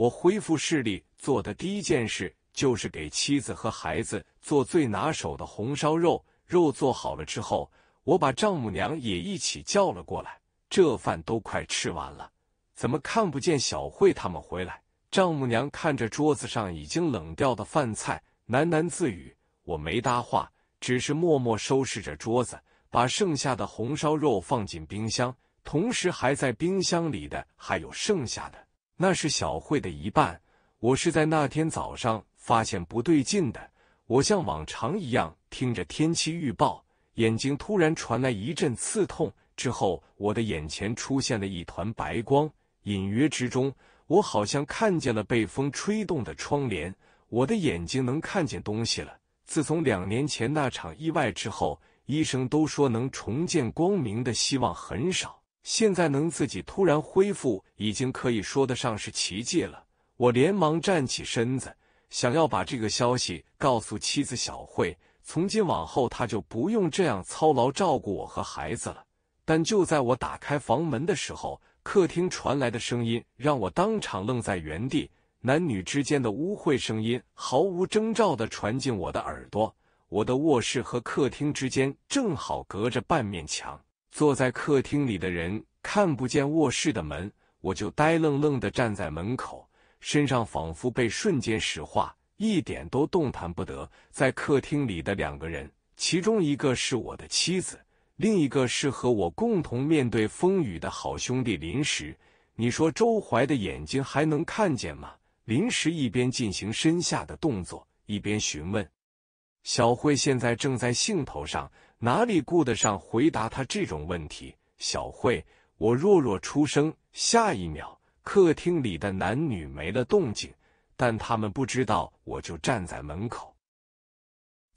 我恢复视力做的第一件事就是给妻子和孩子做最拿手的红烧肉。肉做好了之后，我把丈母娘也一起叫了过来。这饭都快吃完了，怎么看不见小慧他们回来？丈母娘看着桌子上已经冷掉的饭菜，喃喃自语。我没搭话，只是默默收拾着桌子，把剩下的红烧肉放进冰箱，同时还在冰箱里的还有剩下的。那是小慧的一半。我是在那天早上发现不对劲的。我像往常一样听着天气预报，眼睛突然传来一阵刺痛，之后我的眼前出现了一团白光，隐约之中，我好像看见了被风吹动的窗帘。我的眼睛能看见东西了。自从两年前那场意外之后，医生都说能重见光明的希望很少。现在能自己突然恢复，已经可以说得上是奇迹了。我连忙站起身子，想要把这个消息告诉妻子小慧，从今往后她就不用这样操劳照顾我和孩子了。但就在我打开房门的时候，客厅传来的声音让我当场愣在原地。男女之间的污秽声音毫无征兆的传进我的耳朵。我的卧室和客厅之间正好隔着半面墙。坐在客厅里的人看不见卧室的门，我就呆愣愣的站在门口，身上仿佛被瞬间石化，一点都动弹不得。在客厅里的两个人，其中一个是我的妻子，另一个是和我共同面对风雨的好兄弟林石。你说周怀的眼睛还能看见吗？林石一边进行身下的动作，一边询问：“小慧现在正在兴头上。”哪里顾得上回答他这种问题？小慧，我弱弱出声。下一秒，客厅里的男女没了动静，但他们不知道我就站在门口。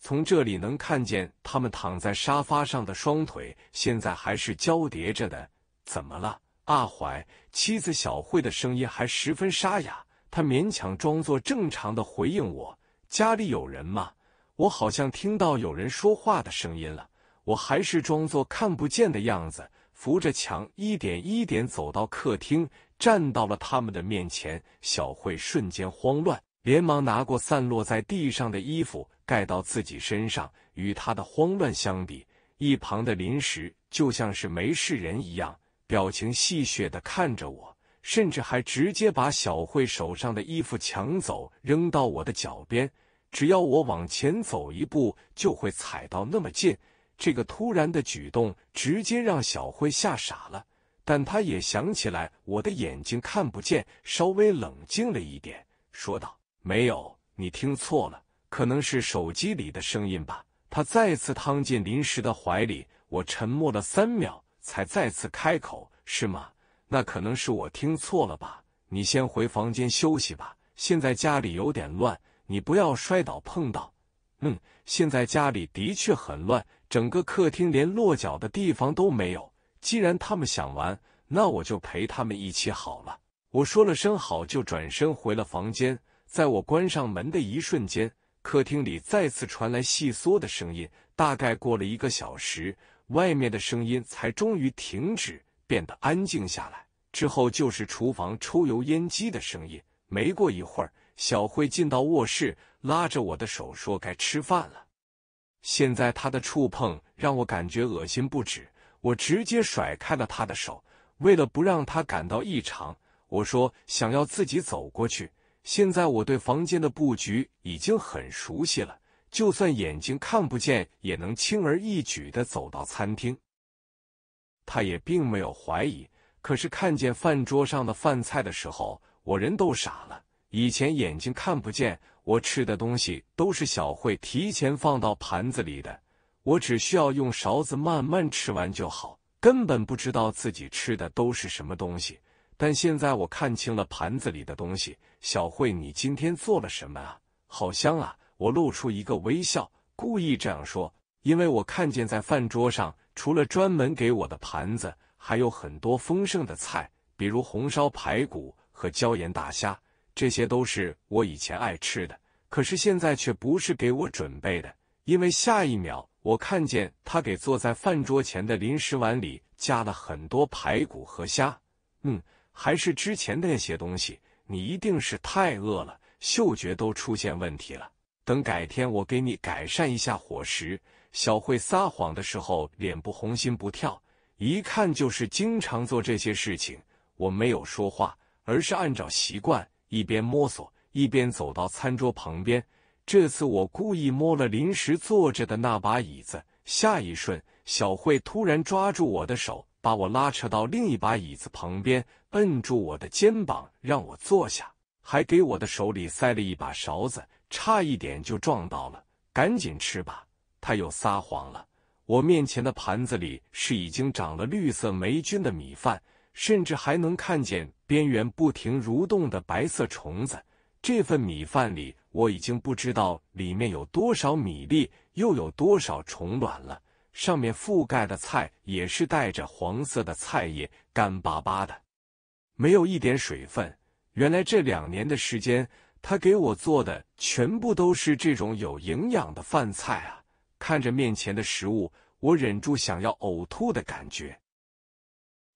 从这里能看见他们躺在沙发上的双腿，现在还是交叠着的。怎么了，阿怀？妻子小慧的声音还十分沙哑，她勉强装作正常的回应我：“家里有人吗？我好像听到有人说话的声音了。”我还是装作看不见的样子，扶着墙一点一点走到客厅，站到了他们的面前。小慧瞬间慌乱，连忙拿过散落在地上的衣服盖到自己身上。与她的慌乱相比，一旁的林时就像是没事人一样，表情戏谑的看着我，甚至还直接把小慧手上的衣服抢走，扔到我的脚边。只要我往前走一步，就会踩到那么近。这个突然的举动直接让小慧吓傻了，但她也想起来我的眼睛看不见，稍微冷静了一点，说道：“没有，你听错了，可能是手机里的声音吧。”她再次躺进临时的怀里。我沉默了三秒，才再次开口：“是吗？那可能是我听错了吧？你先回房间休息吧，现在家里有点乱，你不要摔倒碰到。”嗯。现在家里的确很乱，整个客厅连落脚的地方都没有。既然他们想玩，那我就陪他们一起好了。我说了声好，就转身回了房间。在我关上门的一瞬间，客厅里再次传来细缩的声音。大概过了一个小时，外面的声音才终于停止，变得安静下来。之后就是厨房抽油烟机的声音。没过一会儿。小慧进到卧室，拉着我的手说：“该吃饭了。”现在她的触碰让我感觉恶心不止，我直接甩开了她的手。为了不让她感到异常，我说：“想要自己走过去。”现在我对房间的布局已经很熟悉了，就算眼睛看不见，也能轻而易举的走到餐厅。他也并没有怀疑，可是看见饭桌上的饭菜的时候，我人都傻了。以前眼睛看不见，我吃的东西都是小慧提前放到盘子里的，我只需要用勺子慢慢吃完就好，根本不知道自己吃的都是什么东西。但现在我看清了盘子里的东西，小慧，你今天做了什么啊？好香啊！我露出一个微笑，故意这样说，因为我看见在饭桌上，除了专门给我的盘子，还有很多丰盛的菜，比如红烧排骨和椒盐大虾。这些都是我以前爱吃的，可是现在却不是给我准备的。因为下一秒，我看见他给坐在饭桌前的临时碗里加了很多排骨和虾。嗯，还是之前的那些东西。你一定是太饿了，嗅觉都出现问题了。等改天我给你改善一下伙食。小慧撒谎的时候脸不红心不跳，一看就是经常做这些事情。我没有说话，而是按照习惯。一边摸索，一边走到餐桌旁边。这次我故意摸了临时坐着的那把椅子。下一瞬，小慧突然抓住我的手，把我拉扯到另一把椅子旁边，摁住我的肩膀，让我坐下，还给我的手里塞了一把勺子。差一点就撞到了，赶紧吃吧。他又撒谎了，我面前的盘子里是已经长了绿色霉菌的米饭。甚至还能看见边缘不停蠕动的白色虫子。这份米饭里，我已经不知道里面有多少米粒，又有多少虫卵了。上面覆盖的菜也是带着黄色的菜叶，干巴巴的，没有一点水分。原来这两年的时间，他给我做的全部都是这种有营养的饭菜啊！看着面前的食物，我忍住想要呕吐的感觉。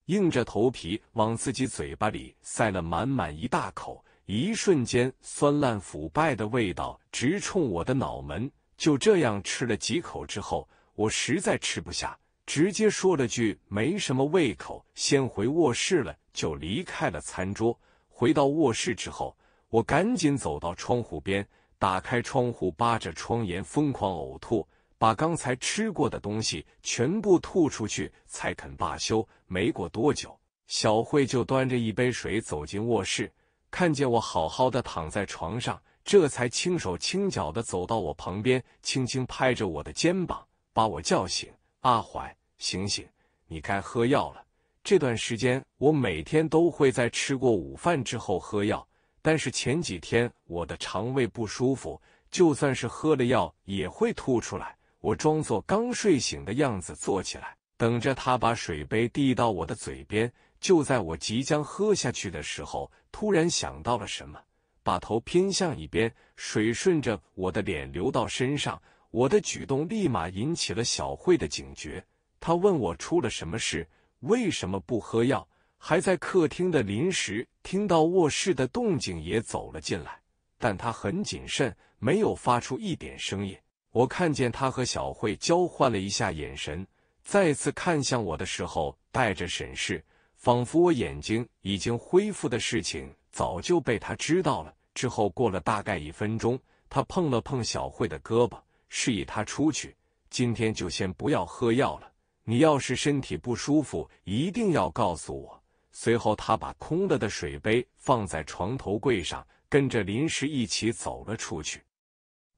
硬着头皮往自己嘴巴里塞了满满一大口，一瞬间酸烂腐败的味道直冲我的脑门。就这样吃了几口之后，我实在吃不下，直接说了句“没什么胃口”，先回卧室了，就离开了餐桌。回到卧室之后，我赶紧走到窗户边，打开窗户，扒着窗沿疯狂呕吐，把刚才吃过的东西全部吐出去，才肯罢休。没过多久，小慧就端着一杯水走进卧室，看见我好好的躺在床上，这才轻手轻脚的走到我旁边，轻轻拍着我的肩膀，把我叫醒：“阿怀，醒醒，你该喝药了。”这段时间我每天都会在吃过午饭之后喝药，但是前几天我的肠胃不舒服，就算是喝了药也会吐出来。我装作刚睡醒的样子坐起来。等着他把水杯递到我的嘴边，就在我即将喝下去的时候，突然想到了什么，把头偏向一边，水顺着我的脸流到身上。我的举动立马引起了小慧的警觉，她问我出了什么事，为什么不喝药？还在客厅的临时听到卧室的动静，也走了进来，但他很谨慎，没有发出一点声音。我看见他和小慧交换了一下眼神。再次看向我的时候，带着审视，仿佛我眼睛已经恢复的事情早就被他知道了。之后过了大概一分钟，他碰了碰小慧的胳膊，示意她出去。今天就先不要喝药了，你要是身体不舒服，一定要告诉我。随后，他把空了的水杯放在床头柜上，跟着林氏一起走了出去。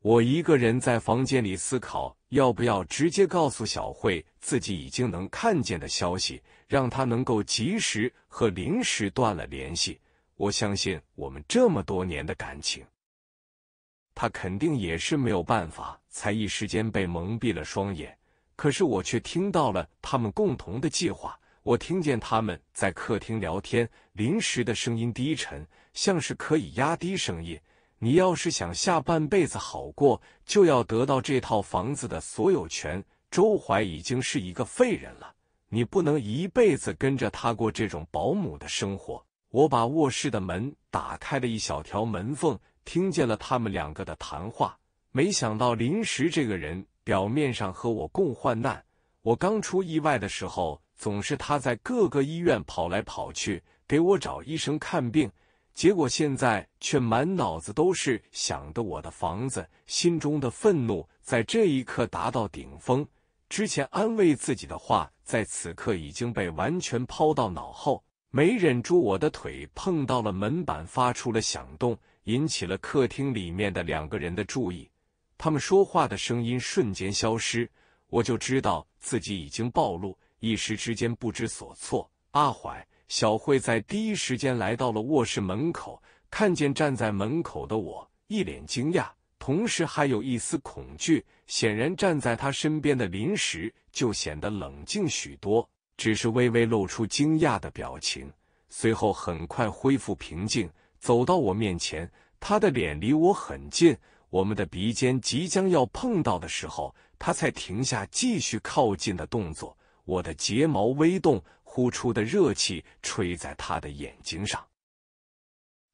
我一个人在房间里思考，要不要直接告诉小慧自己已经能看见的消息，让她能够及时和临时断了联系。我相信我们这么多年的感情，他肯定也是没有办法，才一时间被蒙蔽了双眼。可是我却听到了他们共同的计划，我听见他们在客厅聊天，临时的声音低沉，像是可以压低声音。你要是想下半辈子好过，就要得到这套房子的所有权。周怀已经是一个废人了，你不能一辈子跟着他过这种保姆的生活。我把卧室的门打开了一小条门缝，听见了他们两个的谈话。没想到临时这个人表面上和我共患难，我刚出意外的时候，总是他在各个医院跑来跑去，给我找医生看病。结果现在却满脑子都是想的我的房子，心中的愤怒在这一刻达到顶峰。之前安慰自己的话，在此刻已经被完全抛到脑后。没忍住，我的腿碰到了门板，发出了响动，引起了客厅里面的两个人的注意。他们说话的声音瞬间消失，我就知道自己已经暴露，一时之间不知所措。阿怀。小慧在第一时间来到了卧室门口，看见站在门口的我，一脸惊讶，同时还有一丝恐惧。显然，站在她身边的林石就显得冷静许多，只是微微露出惊讶的表情，随后很快恢复平静，走到我面前。他的脸离我很近，我们的鼻尖即将要碰到的时候，他才停下继续靠近的动作。我的睫毛微动。呼出的热气吹在他的眼睛上，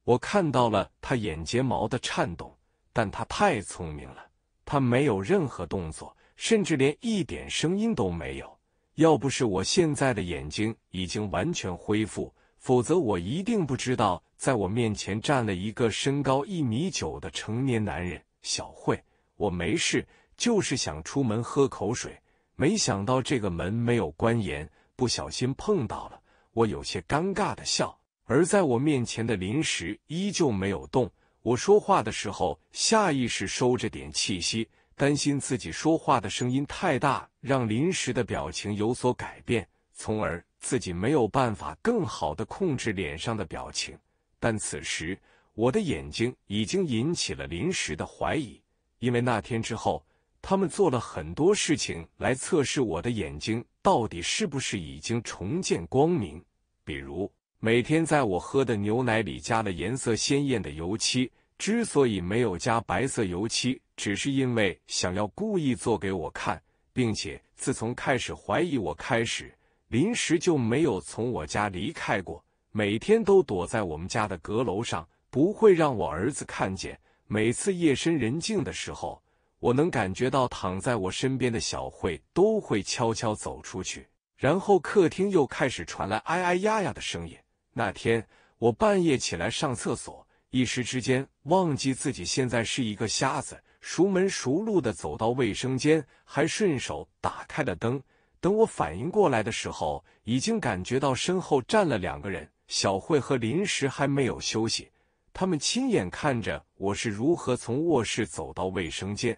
我看到了他眼睫毛的颤动，但他太聪明了，他没有任何动作，甚至连一点声音都没有。要不是我现在的眼睛已经完全恢复，否则我一定不知道在我面前站了一个身高一米九的成年男人。小慧，我没事，就是想出门喝口水，没想到这个门没有关严。不小心碰到了，我有些尴尬的笑。而在我面前的临时依旧没有动。我说话的时候，下意识收着点气息，担心自己说话的声音太大，让临时的表情有所改变，从而自己没有办法更好的控制脸上的表情。但此时，我的眼睛已经引起了临时的怀疑，因为那天之后。他们做了很多事情来测试我的眼睛到底是不是已经重见光明，比如每天在我喝的牛奶里加了颜色鲜艳的油漆。之所以没有加白色油漆，只是因为想要故意做给我看，并且自从开始怀疑我开始，临时就没有从我家离开过，每天都躲在我们家的阁楼上，不会让我儿子看见。每次夜深人静的时候。我能感觉到躺在我身边的小慧都会悄悄走出去，然后客厅又开始传来哎哎呀呀的声音。那天我半夜起来上厕所，一时之间忘记自己现在是一个瞎子，熟门熟路的走到卫生间，还顺手打开了灯。等我反应过来的时候，已经感觉到身后站了两个人，小慧和林石还没有休息，他们亲眼看着我是如何从卧室走到卫生间。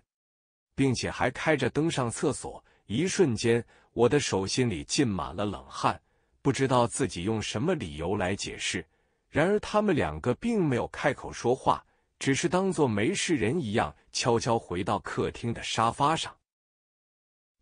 并且还开着灯上厕所，一瞬间，我的手心里浸满了冷汗，不知道自己用什么理由来解释。然而，他们两个并没有开口说话，只是当做没事人一样，悄悄回到客厅的沙发上。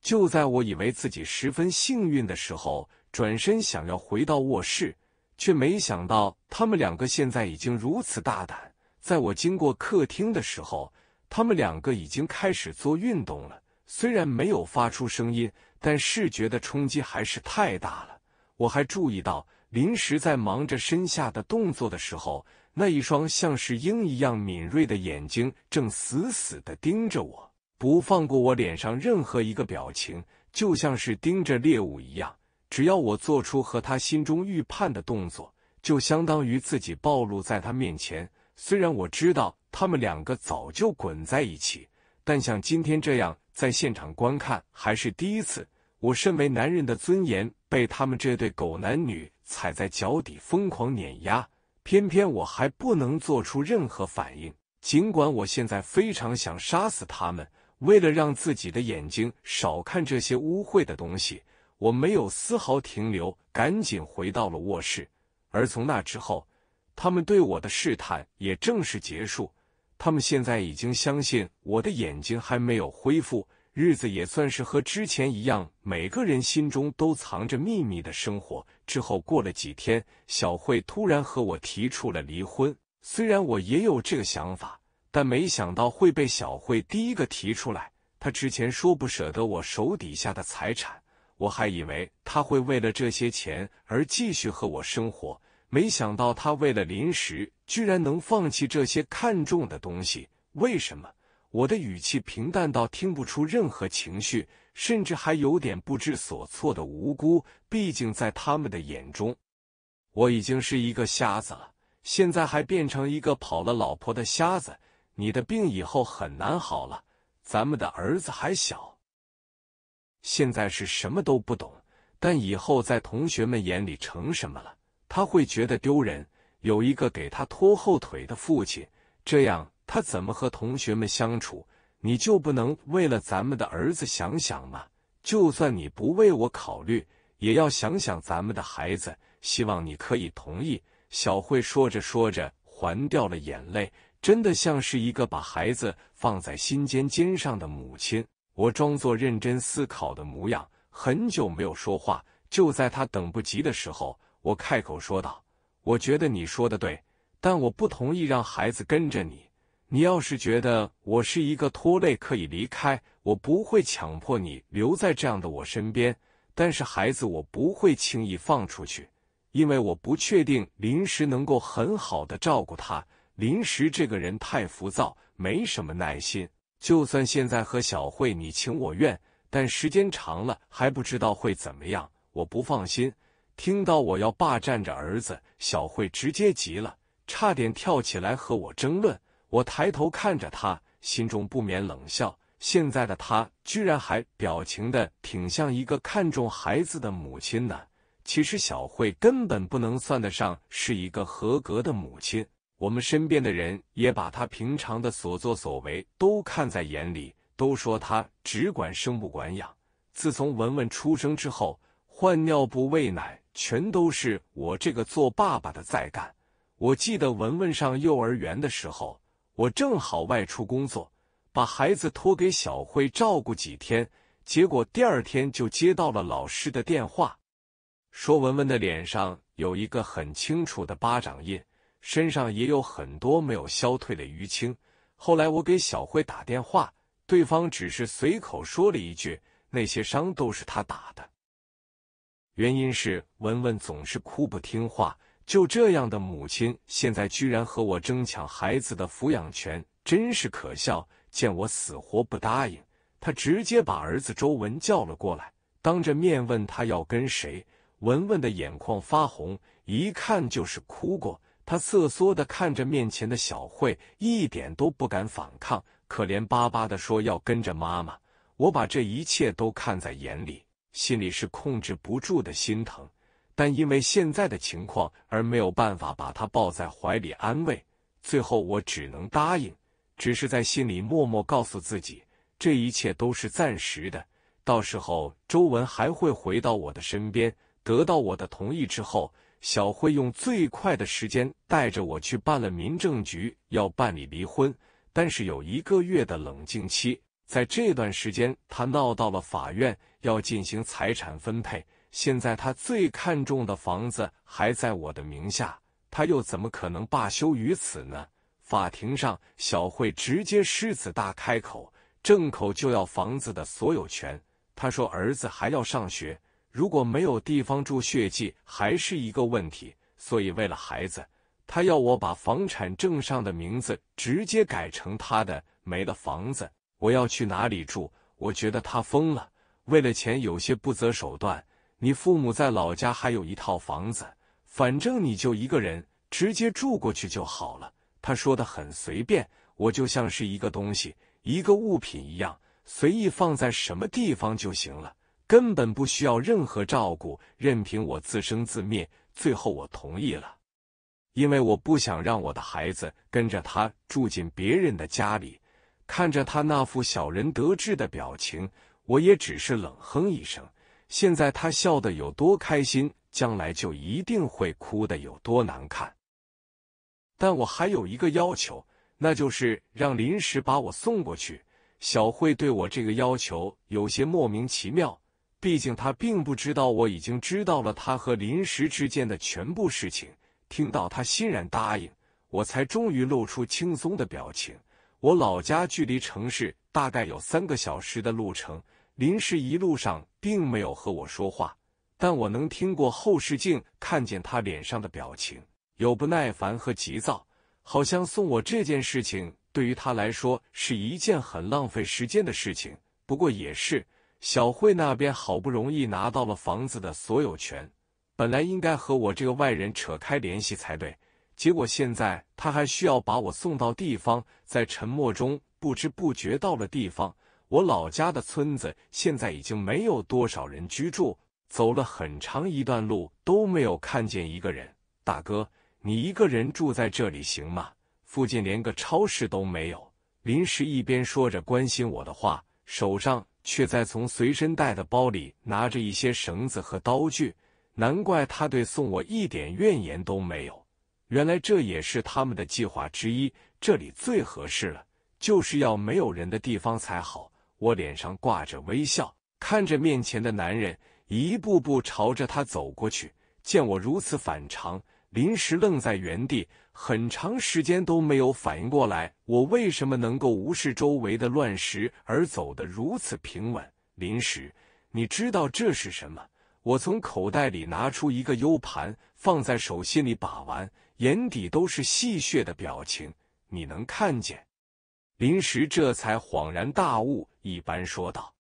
就在我以为自己十分幸运的时候，转身想要回到卧室，却没想到他们两个现在已经如此大胆，在我经过客厅的时候。他们两个已经开始做运动了，虽然没有发出声音，但视觉的冲击还是太大了。我还注意到，临时在忙着身下的动作的时候，那一双像是鹰一样敏锐的眼睛正死死的盯着我，不放过我脸上任何一个表情，就像是盯着猎物一样。只要我做出和他心中预判的动作，就相当于自己暴露在他面前。虽然我知道他们两个早就滚在一起，但像今天这样在现场观看还是第一次。我身为男人的尊严被他们这对狗男女踩在脚底疯狂碾压，偏偏我还不能做出任何反应。尽管我现在非常想杀死他们，为了让自己的眼睛少看这些污秽的东西，我没有丝毫停留，赶紧回到了卧室。而从那之后，他们对我的试探也正式结束。他们现在已经相信我的眼睛还没有恢复，日子也算是和之前一样。每个人心中都藏着秘密的生活。之后过了几天，小慧突然和我提出了离婚。虽然我也有这个想法，但没想到会被小慧第一个提出来。他之前说不舍得我手底下的财产，我还以为他会为了这些钱而继续和我生活。没想到他为了临时，居然能放弃这些看重的东西。为什么？我的语气平淡到听不出任何情绪，甚至还有点不知所措的无辜。毕竟在他们的眼中，我已经是一个瞎子了，现在还变成一个跑了老婆的瞎子。你的病以后很难好了，咱们的儿子还小，现在是什么都不懂，但以后在同学们眼里成什么了？他会觉得丢人，有一个给他拖后腿的父亲，这样他怎么和同学们相处？你就不能为了咱们的儿子想想吗？就算你不为我考虑，也要想想咱们的孩子。希望你可以同意。”小慧说着说着，还掉了眼泪，真的像是一个把孩子放在心尖尖上的母亲。我装作认真思考的模样，很久没有说话。就在他等不及的时候。我开口说道：“我觉得你说的对，但我不同意让孩子跟着你。你要是觉得我是一个拖累，可以离开，我不会强迫你留在这样的我身边。但是孩子，我不会轻易放出去，因为我不确定临时能够很好的照顾他。临时这个人太浮躁，没什么耐心。就算现在和小慧你情我愿，但时间长了还不知道会怎么样，我不放心。”听到我要霸占着儿子，小慧直接急了，差点跳起来和我争论。我抬头看着他，心中不免冷笑：现在的他居然还表情的挺像一个看重孩子的母亲呢。其实小慧根本不能算得上是一个合格的母亲。我们身边的人也把她平常的所作所为都看在眼里，都说她只管生不管养。自从文文出生之后。换尿布、喂奶，全都是我这个做爸爸的在干。我记得文文上幼儿园的时候，我正好外出工作，把孩子托给小慧照顾几天。结果第二天就接到了老师的电话，说文文的脸上有一个很清楚的巴掌印，身上也有很多没有消退的淤青。后来我给小慧打电话，对方只是随口说了一句：“那些伤都是他打的。”原因是文文总是哭不听话，就这样的母亲，现在居然和我争抢孩子的抚养权，真是可笑。见我死活不答应，他直接把儿子周文叫了过来，当着面问他要跟谁。文文的眼眶发红，一看就是哭过。他瑟缩的看着面前的小慧，一点都不敢反抗，可怜巴巴的说要跟着妈妈。我把这一切都看在眼里。心里是控制不住的心疼，但因为现在的情况而没有办法把他抱在怀里安慰。最后我只能答应，只是在心里默默告诉自己，这一切都是暂时的，到时候周文还会回到我的身边。得到我的同意之后，小慧用最快的时间带着我去办了民政局，要办理离婚，但是有一个月的冷静期。在这段时间，他闹到了法院，要进行财产分配。现在他最看重的房子还在我的名下，他又怎么可能罢休于此呢？法庭上，小慧直接狮子大开口，正口就要房子的所有权。他说：“儿子还要上学，如果没有地方住，血迹还是一个问题。所以，为了孩子，他要我把房产证上的名字直接改成他的。没了房子。”我要去哪里住？我觉得他疯了，为了钱有些不择手段。你父母在老家还有一套房子，反正你就一个人，直接住过去就好了。他说的很随便，我就像是一个东西，一个物品一样，随意放在什么地方就行了，根本不需要任何照顾，任凭我自生自灭。最后我同意了，因为我不想让我的孩子跟着他住进别人的家里。看着他那副小人得志的表情，我也只是冷哼一声。现在他笑得有多开心，将来就一定会哭得有多难看。但我还有一个要求，那就是让临时把我送过去。小慧对我这个要求有些莫名其妙，毕竟她并不知道我已经知道了她和临时之间的全部事情。听到他欣然答应，我才终于露出轻松的表情。我老家距离城市大概有三个小时的路程，林氏一路上并没有和我说话，但我能听过后视镜看见他脸上的表情，有不耐烦和急躁，好像送我这件事情对于他来说是一件很浪费时间的事情。不过也是，小慧那边好不容易拿到了房子的所有权，本来应该和我这个外人扯开联系才对。结果现在他还需要把我送到地方，在沉默中不知不觉到了地方。我老家的村子现在已经没有多少人居住，走了很长一段路都没有看见一个人。大哥，你一个人住在这里行吗？附近连个超市都没有。林石一边说着关心我的话，手上却在从随身带的包里拿着一些绳子和刀具。难怪他对送我一点怨言都没有。原来这也是他们的计划之一，这里最合适了，就是要没有人的地方才好。我脸上挂着微笑，看着面前的男人，一步步朝着他走过去。见我如此反常，临时愣在原地，很长时间都没有反应过来，我为什么能够无视周围的乱石而走得如此平稳？临时，你知道这是什么？我从口袋里拿出一个 U 盘，放在手心里把玩。眼底都是戏谑的表情，你能看见？林石这才恍然大悟一般说道：“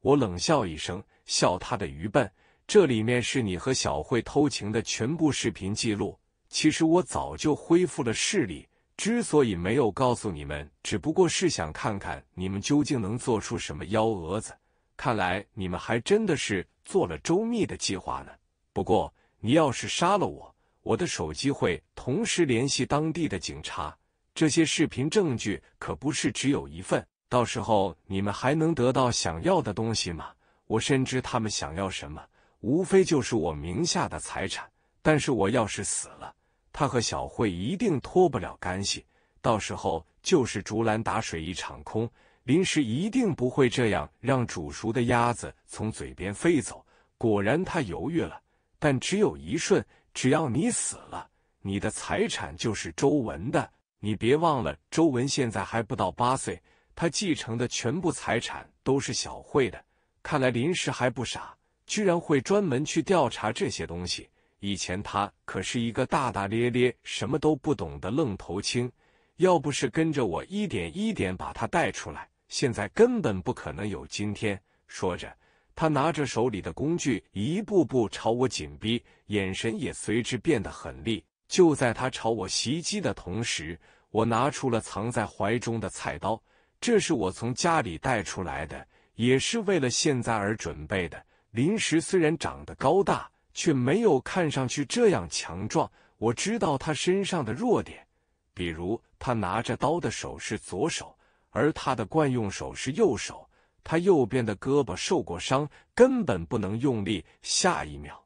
我冷笑一声，笑他的愚笨。这里面是你和小慧偷情的全部视频记录。其实我早就恢复了视力，之所以没有告诉你们，只不过是想看看你们究竟能做出什么幺蛾子。看来你们还真的是做了周密的计划呢。不过，你要是杀了我。”我的手机会同时联系当地的警察。这些视频证据可不是只有一份，到时候你们还能得到想要的东西吗？我深知他们想要什么，无非就是我名下的财产。但是我要是死了，他和小慧一定脱不了干系。到时候就是竹篮打水一场空。临时一定不会这样让煮熟的鸭子从嘴边飞走。果然，他犹豫了，但只有一瞬。只要你死了，你的财产就是周文的。你别忘了，周文现在还不到八岁，他继承的全部财产都是小慧的。看来林氏还不傻，居然会专门去调查这些东西。以前他可是一个大大咧咧、什么都不懂的愣头青，要不是跟着我一点一点把他带出来，现在根本不可能有今天。说着。他拿着手里的工具，一步步朝我紧逼，眼神也随之变得狠厉。就在他朝我袭击的同时，我拿出了藏在怀中的菜刀，这是我从家里带出来的，也是为了现在而准备的。林石虽然长得高大，却没有看上去这样强壮。我知道他身上的弱点，比如他拿着刀的手是左手，而他的惯用手是右手。他右边的胳膊受过伤，根本不能用力。下一秒，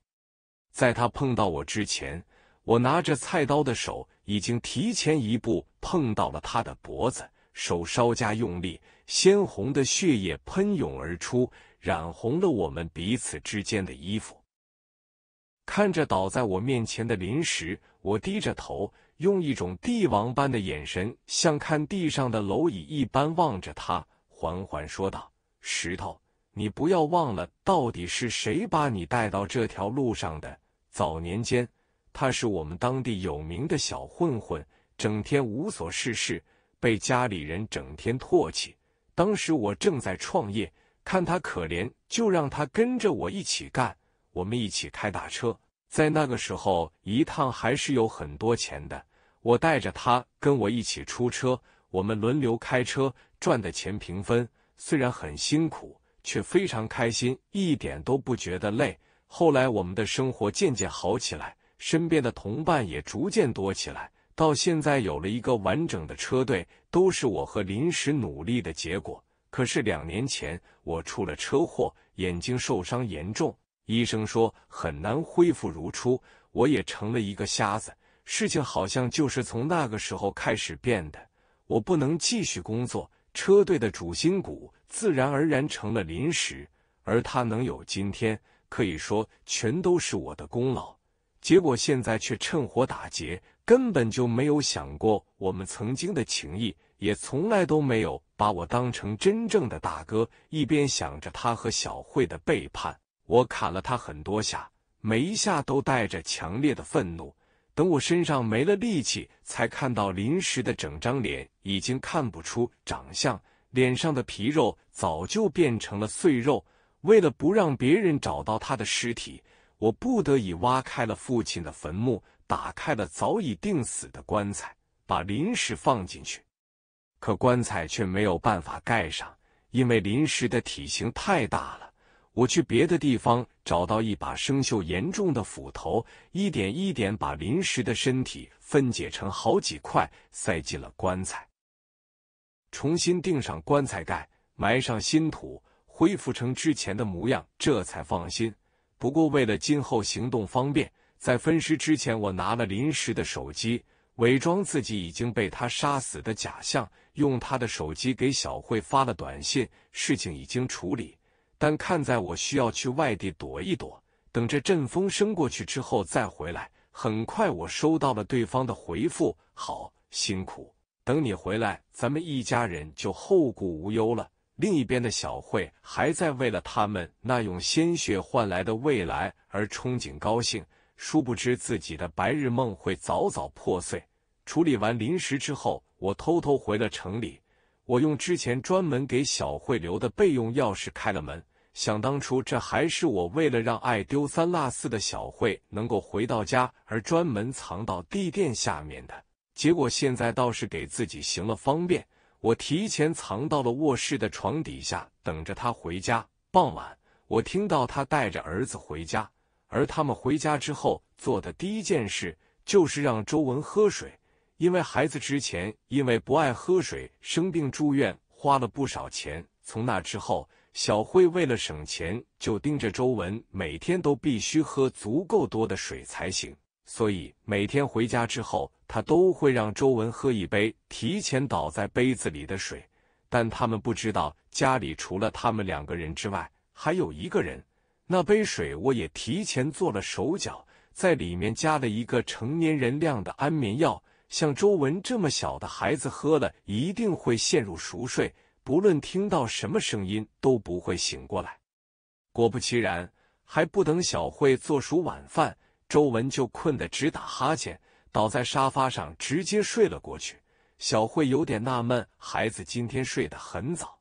在他碰到我之前，我拿着菜刀的手已经提前一步碰到了他的脖子，手稍加用力，鲜红的血液喷涌而出，染红了我们彼此之间的衣服。看着倒在我面前的林石，我低着头，用一种帝王般的眼神，像看地上的蝼蚁一般望着他，缓缓说道。石头，你不要忘了，到底是谁把你带到这条路上的？早年间，他是我们当地有名的小混混，整天无所事事，被家里人整天唾弃。当时我正在创业，看他可怜，就让他跟着我一起干。我们一起开大车，在那个时候，一趟还是有很多钱的。我带着他跟我一起出车，我们轮流开车，赚的钱平分。虽然很辛苦，却非常开心，一点都不觉得累。后来我们的生活渐渐好起来，身边的同伴也逐渐多起来。到现在有了一个完整的车队，都是我和临时努力的结果。可是两年前我出了车祸，眼睛受伤严重，医生说很难恢复如初，我也成了一个瞎子。事情好像就是从那个时候开始变的，我不能继续工作。车队的主心骨自然而然成了临时，而他能有今天，可以说全都是我的功劳。结果现在却趁火打劫，根本就没有想过我们曾经的情谊，也从来都没有把我当成真正的大哥。一边想着他和小慧的背叛，我砍了他很多下，每一下都带着强烈的愤怒。等我身上没了力气，才看到临时的整张脸已经看不出长相，脸上的皮肉早就变成了碎肉。为了不让别人找到他的尸体，我不得已挖开了父亲的坟墓，打开了早已定死的棺材，把临时放进去。可棺材却没有办法盖上，因为临时的体型太大了。我去别的地方找到一把生锈严重的斧头，一点一点把临时的身体分解成好几块，塞进了棺材，重新钉上棺材盖，埋上新土，恢复成之前的模样，这才放心。不过，为了今后行动方便，在分尸之前，我拿了临时的手机，伪装自己已经被他杀死的假象，用他的手机给小慧发了短信，事情已经处理。但看在我需要去外地躲一躲，等这阵风升过去之后再回来。很快，我收到了对方的回复：好辛苦，等你回来，咱们一家人就后顾无忧了。另一边的小慧还在为了他们那用鲜血换来的未来而憧憬高兴，殊不知自己的白日梦会早早破碎。处理完临时之后，我偷偷回了城里。我用之前专门给小慧留的备用钥匙开了门。想当初，这还是我为了让爱丢三落四的小慧能够回到家而专门藏到地垫下面的。结果现在倒是给自己行了方便。我提前藏到了卧室的床底下，等着他回家。傍晚，我听到他带着儿子回家，而他们回家之后做的第一件事就是让周文喝水。因为孩子之前因为不爱喝水生病住院，花了不少钱。从那之后，小慧为了省钱，就盯着周文，每天都必须喝足够多的水才行。所以每天回家之后，她都会让周文喝一杯提前倒在杯子里的水。但他们不知道家里除了他们两个人之外，还有一个人。那杯水我也提前做了手脚，在里面加了一个成年人量的安眠药。像周文这么小的孩子，喝了一定会陷入熟睡，不论听到什么声音都不会醒过来。果不其然，还不等小慧做熟晚饭，周文就困得直打哈欠，倒在沙发上直接睡了过去。小慧有点纳闷，孩子今天睡得很早，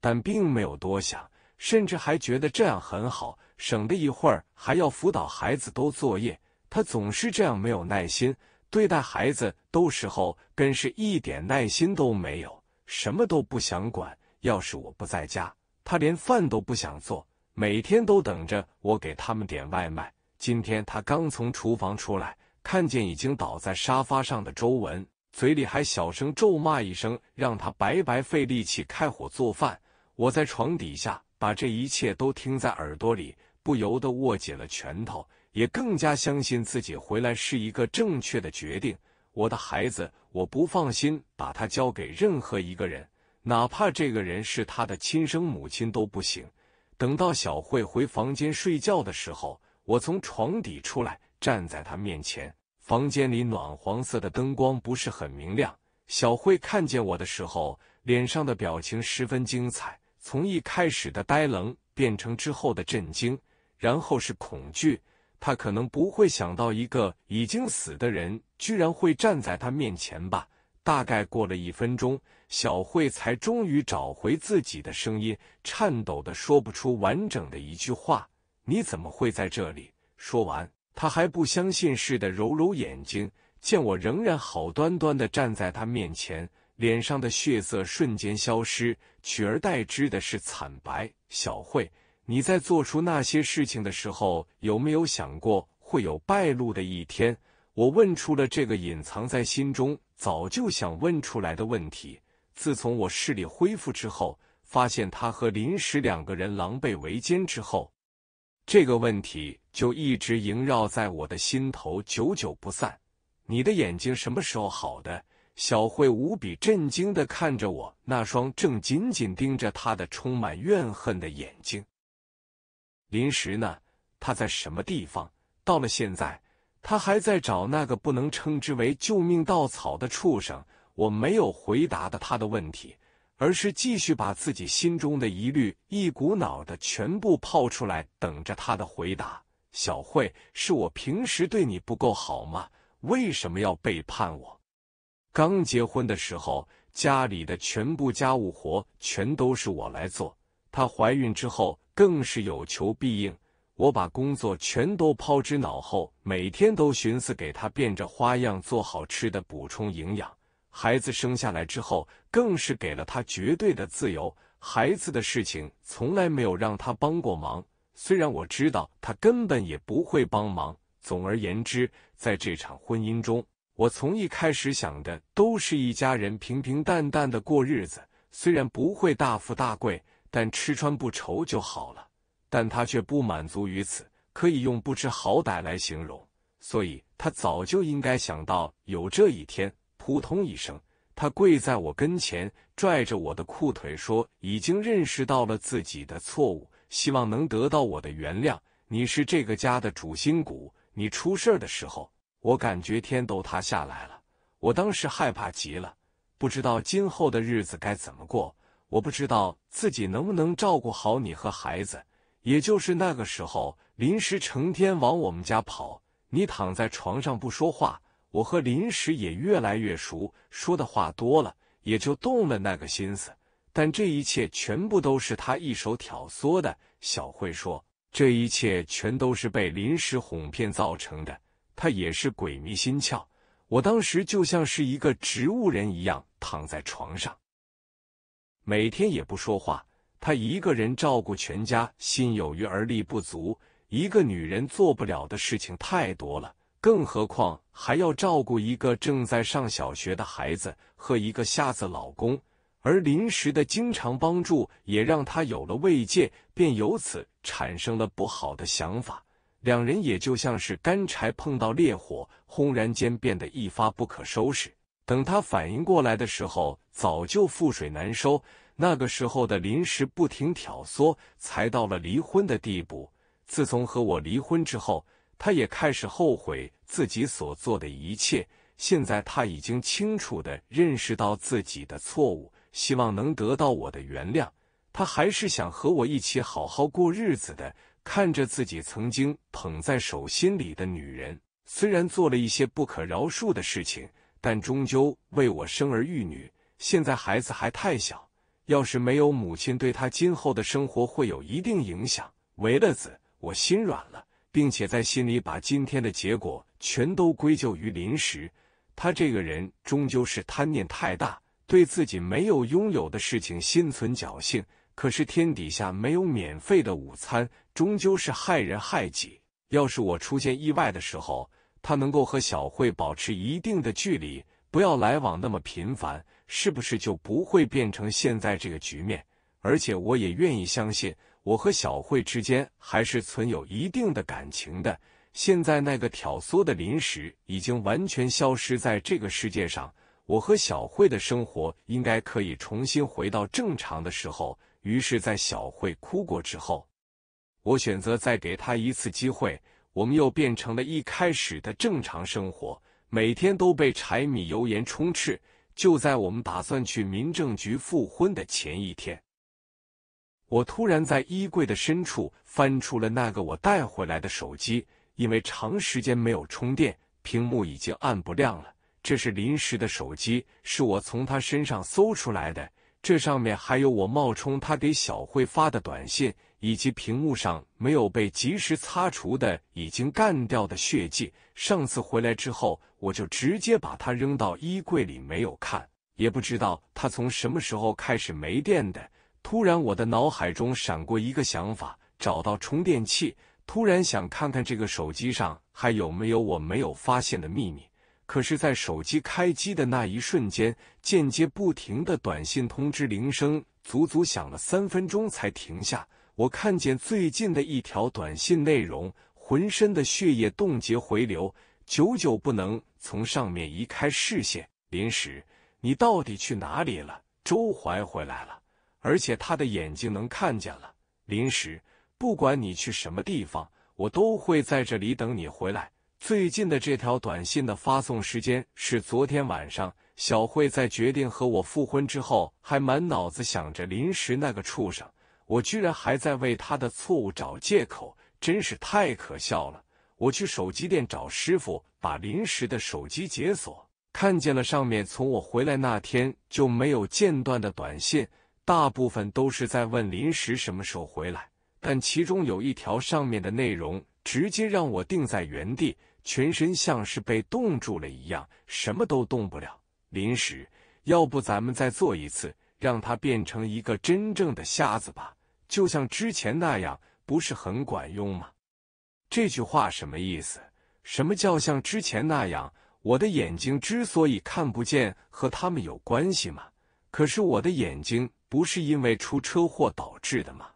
但并没有多想，甚至还觉得这样很好，省得一会儿还要辅导孩子都作业。他总是这样没有耐心。对待孩子，都时候更是一点耐心都没有，什么都不想管。要是我不在家，他连饭都不想做，每天都等着我给他们点外卖。今天他刚从厨房出来，看见已经倒在沙发上的周文，嘴里还小声咒骂一声，让他白白费力气开火做饭。我在床底下把这一切都听在耳朵里，不由得握紧了拳头。也更加相信自己回来是一个正确的决定。我的孩子，我不放心把他交给任何一个人，哪怕这个人是他的亲生母亲都不行。等到小慧回房间睡觉的时候，我从床底出来，站在他面前。房间里暖黄色的灯光不是很明亮。小慧看见我的时候，脸上的表情十分精彩，从一开始的呆愣变成之后的震惊，然后是恐惧。他可能不会想到，一个已经死的人，居然会站在他面前吧？大概过了一分钟，小慧才终于找回自己的声音，颤抖的说不出完整的一句话：“你怎么会在这里？”说完，她还不相信似的揉揉眼睛，见我仍然好端端的站在她面前，脸上的血色瞬间消失，取而代之的是惨白。小慧。你在做出那些事情的时候，有没有想过会有败露的一天？我问出了这个隐藏在心中早就想问出来的问题。自从我视力恢复之后，发现他和临时两个人狼狈为奸之后，这个问题就一直萦绕在我的心头，久久不散。你的眼睛什么时候好的？小慧无比震惊的看着我那双正紧紧盯着他的充满怨恨的眼睛。临时呢？他在什么地方？到了现在，他还在找那个不能称之为救命稻草的畜生。我没有回答的他的问题，而是继续把自己心中的疑虑一股脑的全部抛出来，等着他的回答。小慧，是我平时对你不够好吗？为什么要背叛我？刚结婚的时候，家里的全部家务活全都是我来做。她怀孕之后。更是有求必应，我把工作全都抛之脑后，每天都寻思给他变着花样做好吃的，补充营养。孩子生下来之后，更是给了他绝对的自由，孩子的事情从来没有让他帮过忙。虽然我知道他根本也不会帮忙。总而言之，在这场婚姻中，我从一开始想的都是一家人平平淡淡的过日子，虽然不会大富大贵。但吃穿不愁就好了，但他却不满足于此，可以用不知好歹来形容。所以他早就应该想到有这一天。扑通一声，他跪在我跟前，拽着我的裤腿说：“已经认识到了自己的错误，希望能得到我的原谅。你是这个家的主心骨，你出事的时候，我感觉天都塌下来了。我当时害怕极了，不知道今后的日子该怎么过。”我不知道自己能不能照顾好你和孩子。也就是那个时候，临时成天往我们家跑。你躺在床上不说话，我和临时也越来越熟，说的话多了，也就动了那个心思。但这一切全部都是他一手挑唆的。小慧说，这一切全都是被临时哄骗造成的，他也是鬼迷心窍。我当时就像是一个植物人一样躺在床上。每天也不说话，她一个人照顾全家，心有余而力不足。一个女人做不了的事情太多了，更何况还要照顾一个正在上小学的孩子和一个瞎子老公。而临时的经常帮助也让她有了慰藉，便由此产生了不好的想法。两人也就像是干柴碰到烈火，轰然间变得一发不可收拾。等他反应过来的时候，早就覆水难收。那个时候的临时不停挑唆，才到了离婚的地步。自从和我离婚之后，他也开始后悔自己所做的一切。现在他已经清楚的认识到自己的错误，希望能得到我的原谅。他还是想和我一起好好过日子的。看着自己曾经捧在手心里的女人，虽然做了一些不可饶恕的事情。但终究为我生儿育女，现在孩子还太小，要是没有母亲，对他今后的生活会有一定影响。为了子，我心软了，并且在心里把今天的结果全都归咎于临时。他这个人终究是贪念太大，对自己没有拥有的事情心存侥幸。可是天底下没有免费的午餐，终究是害人害己。要是我出现意外的时候，他能够和小慧保持一定的距离，不要来往那么频繁，是不是就不会变成现在这个局面？而且我也愿意相信，我和小慧之间还是存有一定的感情的。现在那个挑唆的临时已经完全消失在这个世界上，我和小慧的生活应该可以重新回到正常的时候。于是，在小慧哭过之后，我选择再给她一次机会。我们又变成了一开始的正常生活，每天都被柴米油盐充斥。就在我们打算去民政局复婚的前一天，我突然在衣柜的深处翻出了那个我带回来的手机，因为长时间没有充电，屏幕已经暗不亮了。这是临时的手机，是我从他身上搜出来的。这上面还有我冒充他给小慧发的短信，以及屏幕上没有被及时擦除的已经干掉的血迹。上次回来之后，我就直接把它扔到衣柜里，没有看，也不知道它从什么时候开始没电的。突然，我的脑海中闪过一个想法，找到充电器，突然想看看这个手机上还有没有我没有发现的秘密。可是，在手机开机的那一瞬间，间接不停的短信通知铃声足足响了三分钟才停下。我看见最近的一条短信内容，浑身的血液冻结回流，久久不能从上面移开视线。临时，你到底去哪里了？周怀回来了，而且他的眼睛能看见了。临时，不管你去什么地方，我都会在这里等你回来。最近的这条短信的发送时间是昨天晚上。小慧在决定和我复婚之后，还满脑子想着临时那个畜生，我居然还在为他的错误找借口，真是太可笑了。我去手机店找师傅把临时的手机解锁，看见了上面从我回来那天就没有间断的短信，大部分都是在问临时什么时候回来，但其中有一条上面的内容直接让我定在原地。全身像是被冻住了一样，什么都动不了。临时，要不咱们再做一次，让他变成一个真正的瞎子吧，就像之前那样，不是很管用吗？这句话什么意思？什么叫像之前那样？我的眼睛之所以看不见，和他们有关系吗？可是我的眼睛不是因为出车祸导致的吗？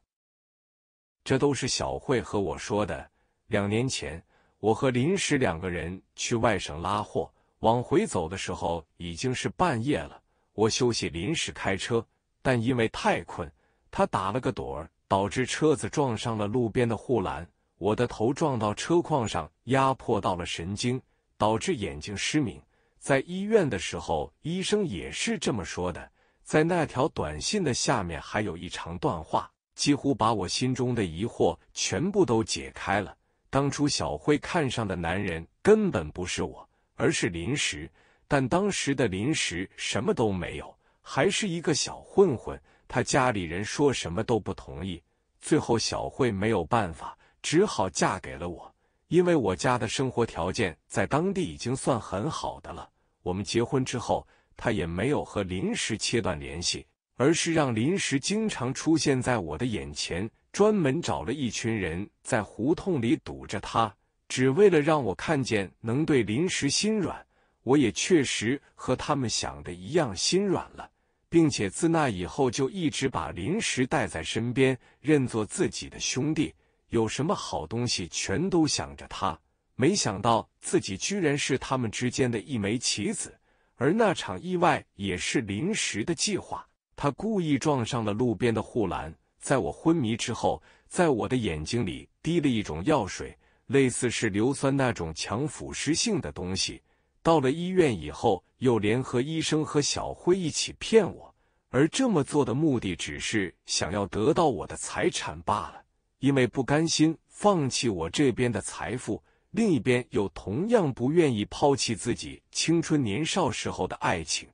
这都是小慧和我说的，两年前。我和林石两个人去外省拉货，往回走的时候已经是半夜了。我休息，林石开车，但因为太困，他打了个盹儿，导致车子撞上了路边的护栏。我的头撞到车框上，压迫到了神经，导致眼睛失明。在医院的时候，医生也是这么说的。在那条短信的下面还有一长段话，几乎把我心中的疑惑全部都解开了。当初小慧看上的男人根本不是我，而是林石。但当时的林石什么都没有，还是一个小混混。他家里人说什么都不同意。最后小慧没有办法，只好嫁给了我。因为我家的生活条件在当地已经算很好的了。我们结婚之后，她也没有和临时切断联系，而是让临时经常出现在我的眼前。专门找了一群人在胡同里堵着他，只为了让我看见能对临时心软。我也确实和他们想的一样心软了，并且自那以后就一直把临时带在身边，认作自己的兄弟。有什么好东西全都想着他。没想到自己居然是他们之间的一枚棋子，而那场意外也是临时的计划。他故意撞上了路边的护栏。在我昏迷之后，在我的眼睛里滴了一种药水，类似是硫酸那种强腐蚀性的东西。到了医院以后，又联合医生和小辉一起骗我，而这么做的目的只是想要得到我的财产罢了。因为不甘心放弃我这边的财富，另一边又同样不愿意抛弃自己青春年少时候的爱情，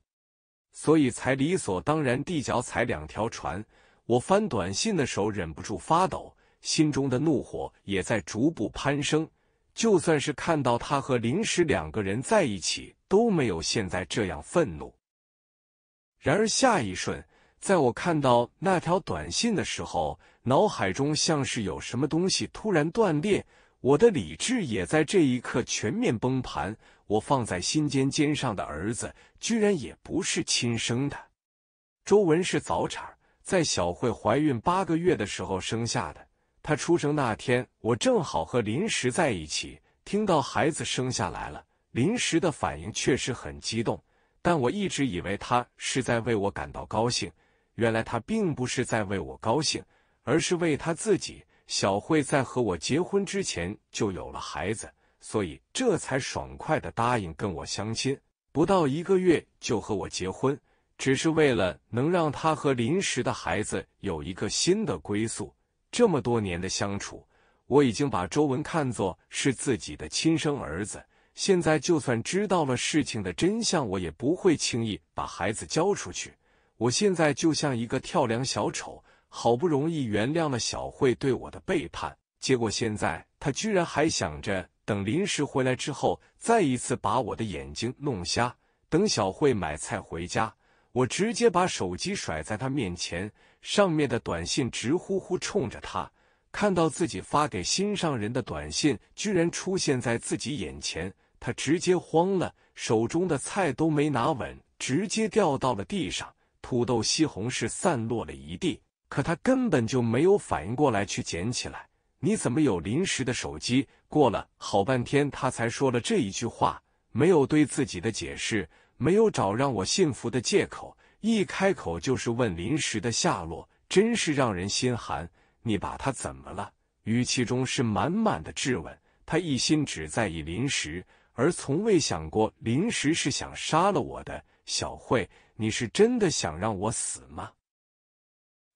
所以才理所当然地脚踩两条船。我翻短信的手忍不住发抖，心中的怒火也在逐步攀升。就算是看到他和林石两个人在一起，都没有现在这样愤怒。然而下一瞬，在我看到那条短信的时候，脑海中像是有什么东西突然断裂，我的理智也在这一刻全面崩盘。我放在心尖尖上的儿子，居然也不是亲生的。周文是早产。在小慧怀孕八个月的时候生下的。她出生那天，我正好和林石在一起，听到孩子生下来了，林石的反应确实很激动。但我一直以为他是在为我感到高兴，原来他并不是在为我高兴，而是为他自己。小慧在和我结婚之前就有了孩子，所以这才爽快的答应跟我相亲，不到一个月就和我结婚。只是为了能让他和临时的孩子有一个新的归宿。这么多年的相处，我已经把周文看作是自己的亲生儿子。现在就算知道了事情的真相，我也不会轻易把孩子交出去。我现在就像一个跳梁小丑，好不容易原谅了小慧对我的背叛，结果现在他居然还想着等临时回来之后，再一次把我的眼睛弄瞎。等小慧买菜回家。我直接把手机甩在他面前，上面的短信直呼呼冲着他。看到自己发给心上人的短信居然出现在自己眼前，他直接慌了，手中的菜都没拿稳，直接掉到了地上，土豆、西红柿散落了一地。可他根本就没有反应过来去捡起来。你怎么有临时的手机？过了好半天，他才说了这一句话，没有对自己的解释。没有找让我信服的借口，一开口就是问林石的下落，真是让人心寒。你把他怎么了？语气中是满满的质问。他一心只在意林石，而从未想过林石是想杀了我的。小慧，你是真的想让我死吗？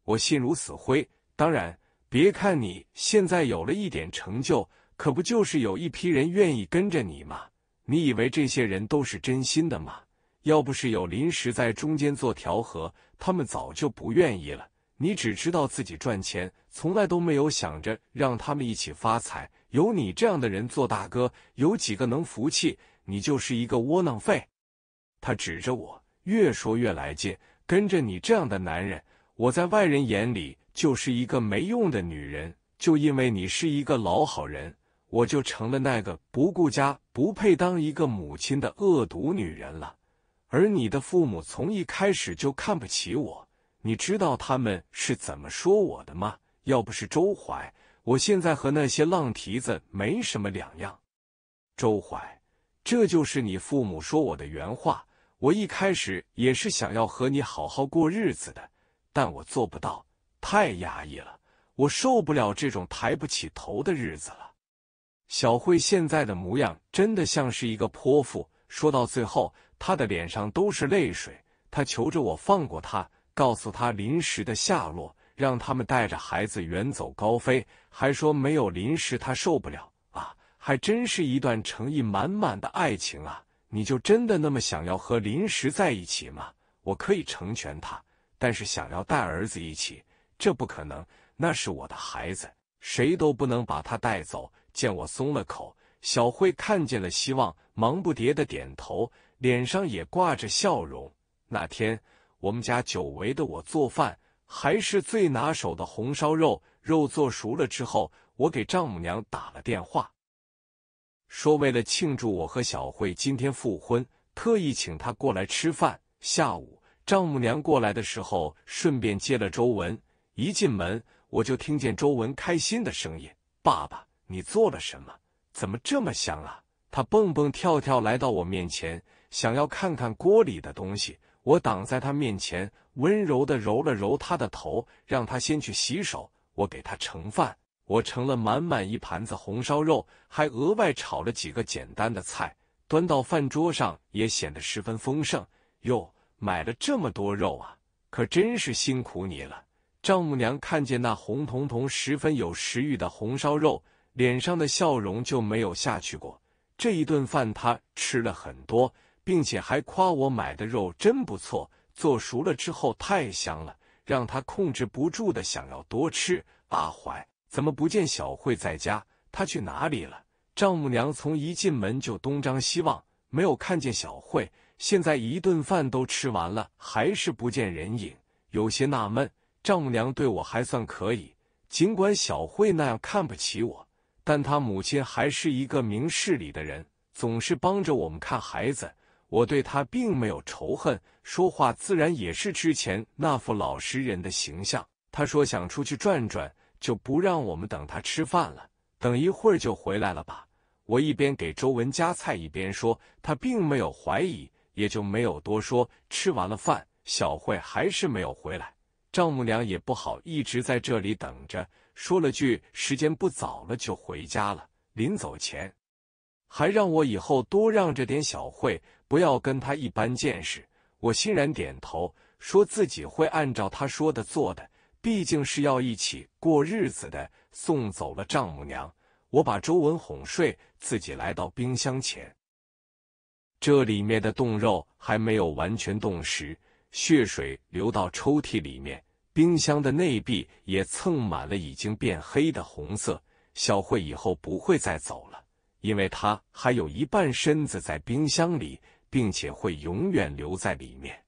我心如死灰。当然，别看你现在有了一点成就，可不就是有一批人愿意跟着你吗？你以为这些人都是真心的吗？要不是有临时在中间做调和，他们早就不愿意了。你只知道自己赚钱，从来都没有想着让他们一起发财。有你这样的人做大哥，有几个能服气？你就是一个窝囊废。他指着我，越说越来劲。跟着你这样的男人，我在外人眼里就是一个没用的女人。就因为你是一个老好人，我就成了那个不顾家、不配当一个母亲的恶毒女人了。而你的父母从一开始就看不起我，你知道他们是怎么说我的吗？要不是周怀，我现在和那些浪蹄子没什么两样。周怀，这就是你父母说我的原话。我一开始也是想要和你好好过日子的，但我做不到，太压抑了，我受不了这种抬不起头的日子了。小慧现在的模样真的像是一个泼妇。说到最后。他的脸上都是泪水，他求着我放过他，告诉他临时的下落，让他们带着孩子远走高飞，还说没有临时他受不了啊！还真是一段诚意满满的爱情啊！你就真的那么想要和临时在一起吗？我可以成全他，但是想要带儿子一起，这不可能，那是我的孩子，谁都不能把他带走。见我松了口，小慧看见了希望，忙不迭的点头。脸上也挂着笑容。那天，我们家久违的我做饭，还是最拿手的红烧肉。肉做熟了之后，我给丈母娘打了电话，说为了庆祝我和小慧今天复婚，特意请她过来吃饭。下午，丈母娘过来的时候，顺便接了周文。一进门，我就听见周文开心的声音：“爸爸，你做了什么？怎么这么香啊？”他蹦蹦跳跳来到我面前。想要看看锅里的东西，我挡在他面前，温柔地揉了揉他的头，让他先去洗手。我给他盛饭，我盛了满满一盘子红烧肉，还额外炒了几个简单的菜，端到饭桌上也显得十分丰盛。哟，买了这么多肉啊，可真是辛苦你了。丈母娘看见那红彤彤、十分有食欲的红烧肉，脸上的笑容就没有下去过。这一顿饭，她吃了很多。并且还夸我买的肉真不错，做熟了之后太香了，让他控制不住的想要多吃。阿怀，怎么不见小慧在家？她去哪里了？丈母娘从一进门就东张西望，没有看见小慧。现在一顿饭都吃完了，还是不见人影，有些纳闷。丈母娘对我还算可以，尽管小慧那样看不起我，但她母亲还是一个明事理的人，总是帮着我们看孩子。我对他并没有仇恨，说话自然也是之前那副老实人的形象。他说想出去转转，就不让我们等他吃饭了，等一会儿就回来了吧。我一边给周文夹菜，一边说，他并没有怀疑，也就没有多说。吃完了饭，小慧还是没有回来，丈母娘也不好一直在这里等着，说了句时间不早了，就回家了。临走前还让我以后多让着点小慧。不要跟他一般见识。我欣然点头，说自己会按照他说的做的，毕竟是要一起过日子的。送走了丈母娘，我把周文哄睡，自己来到冰箱前。这里面的冻肉还没有完全冻实，血水流到抽屉里面，冰箱的内壁也蹭满了已经变黑的红色。小慧以后不会再走了，因为她还有一半身子在冰箱里。并且会永远留在里面。